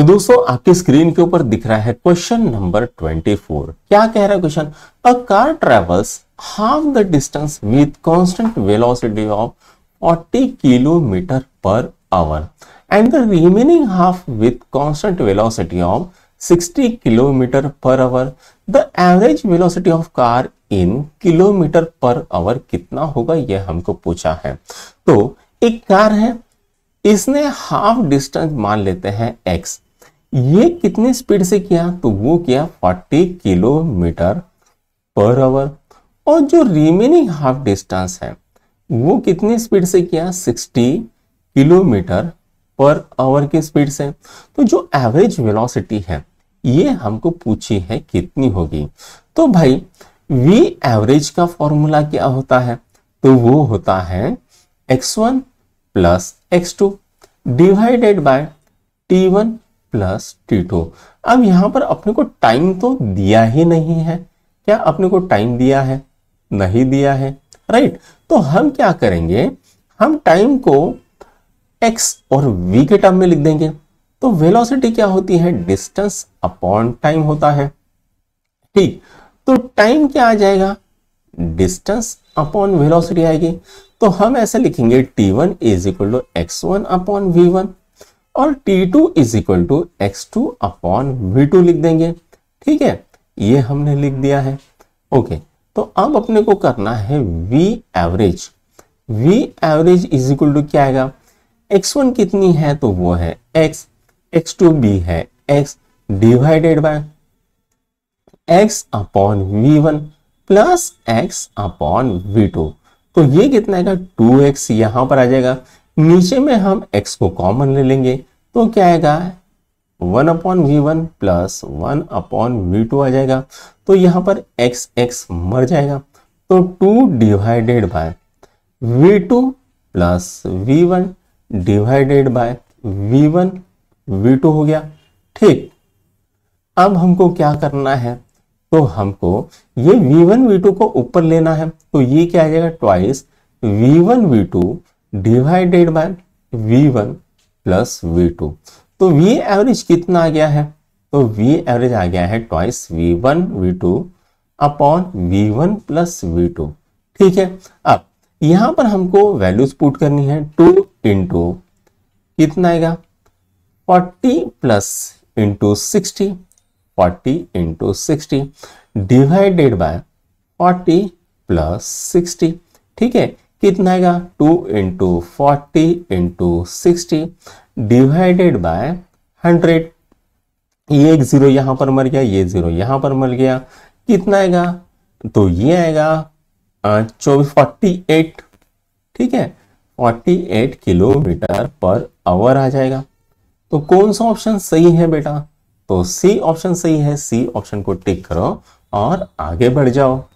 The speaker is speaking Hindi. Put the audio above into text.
तो दोस्तों आपकी स्क्रीन के ऊपर दिख रहा है क्वेश्चन नंबर 24 क्या कह रहा है question a car travels half the distance with constant velocity of 40 kilometre per hour and the remaining half with constant velocity of 60 kilometre per hour the average velocity of car in kilometre per hour कितना होगा यह हमको पूछा है तो एक कार है इसने हाफ डिस्टेंस मान लेते हैं एक्स ये कितने स्पीड से किया तो वो किया 40 किलोमीटर पर आवर और जो रिमेनिंग हाफ डिस्टेंस है वो कितने स्पीड से किया 60 किलोमीटर पर आवर की स्पीड से तो जो एवरेज वेलोसिटी है ये हमको पूछी है कितनी होगी तो भाई वी एवरेज का फॉर्मूला क्या होता है तो वो होता है x one plus x two divided by t one plus t two अब यहां पर अपने को टाइम तो दिया ही नहीं है क्या अपने को टाइम दिया है नहीं दिया है राइट तो हम क्या करेंगे हम टाइम को एक्स और वी के टर्म में लिख देंगे तो वेलोसिटी क्या होती है डिस्टेंस अपॉन टाइम होता है ठीक तो टाइम क्या आ जाएगा डिस्टेंस अपॉन वेलोसिटी आएगी तो हम ऐसे लिखेंगे t one is equal to x one upon v one और T2 two is equal to x two upon v two लिख देंगे ठीक है ये हमने लिख दिया है ओके तो अब अपने को करना है V average V average is equal to क्या आएगा x1 कितनी है तो वो है x x2 बी है x divided by x upon v1 plus x upon v2 तो ये कितना आएगा 2x यहां पर आ जाएगा नीचे में हम x को कॉमन ले लेंगे तो क्या आएगा one upon v one plus one upon v two आ जाएगा तो यहां पर x x मर जाएगा तो two divided by v two plus v one divided by v one v two हो गया ठीक अब हमको क्या करना है तो हमको ये v1 v2 को ऊपर लेना है तो ये क्या आ जाएगा twice v1 v2 divided by v one plus v two तो वी एवरेज कितना आ गया है तो वी एवरेज आ गया है twice v one v two upon v one plus v two ठीक है अब यहां पर हमको वैल्यूज पुट करनी है टू इंटू कितना आएगा forty plus into sixty forty into sixty divided by forty plus sixty ठीक है कितना आएगा two into forty into sixty divided by hundred ये एक जीरो यहां पर मर गया ये जीरो यहां पर मर गया कितना आएगा तो ये आएगा चौबीस फोर्टी एट ठीक है forty eight kilometre per hour आ जाएगा तो कौन सा ऑप्शन सही है बेटा तो सी ऑप्शन सही है सी ऑप्शन को टिक करो और आगे बढ़ जाओ